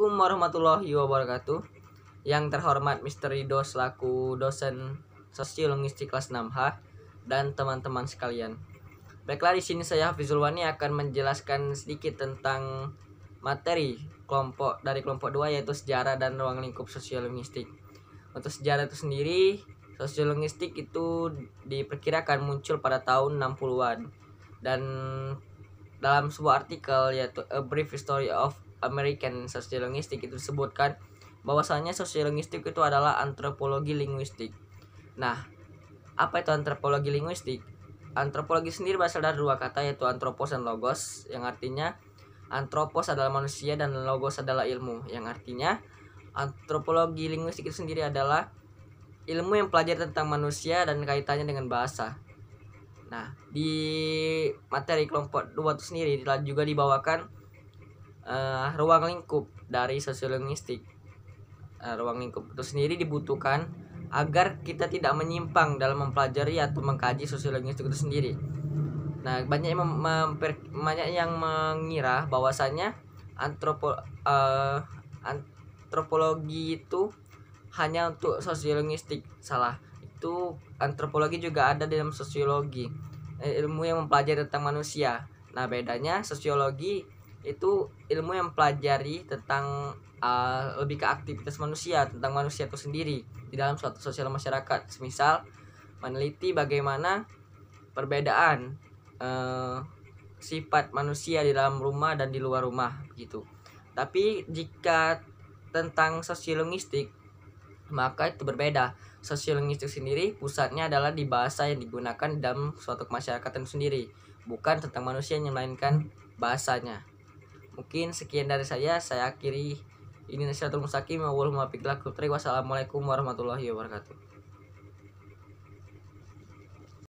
Assalamualaikum warahmatullahi wabarakatuh Yang terhormat Mr. Ridho selaku dosen sosiologistik kelas 6H dan teman-teman sekalian Baiklah di sini saya Hafizul Wani akan menjelaskan sedikit tentang materi kelompok dari kelompok 2 yaitu sejarah dan ruang lingkup sosiologistik. Untuk sejarah itu sendiri sosiologistik itu diperkirakan muncul pada tahun 60-an dan dalam sebuah artikel yaitu A Brief History of American Sociolinguistics itu disebutkan bahwasanya sosiolinguistik itu adalah antropologi linguistik. Nah, apa itu antropologi linguistik? Antropologi sendiri berasal dari dua kata yaitu antropos dan logos yang artinya antropos adalah manusia dan logos adalah ilmu yang artinya antropologi linguistik itu sendiri adalah ilmu yang pelajari tentang manusia dan kaitannya dengan bahasa. Nah, di materi kelompok dua itu sendiri juga dibawakan uh, ruang lingkup dari sosiolinguistik uh, eh, ruang lingkup itu sendiri dibutuhkan agar kita tidak menyimpang dalam mempelajari atau mengkaji sosiolinguistik itu sendiri nah banyak yang memper, banyak yang mengira bahwasannya antropo uh, antropologi itu hanya untuk sosiolinguistik salah itu antropologi juga ada dalam sosiologi ilmu yang mempelajari tentang manusia nah bedanya sosiologi itu ilmu yang pelajari tentang uh, lebih ke aktivitas manusia tentang manusia itu sendiri di dalam suatu sosial masyarakat semisal meneliti bagaimana perbedaan uh, sifat manusia di dalam rumah dan di luar rumah gitu tapi jika tentang sosiolinguistik maka itu berbeda sosiolinguistik sendiri pusatnya adalah di bahasa yang digunakan dalam suatu masyarakat itu sendiri bukan tentang manusia yang melainkan bahasanya Mungkin sekian dari saya, saya akhiri ini Nasihatul Mustaqim wa Wassalamualaikum warahmatullahi wabarakatuh.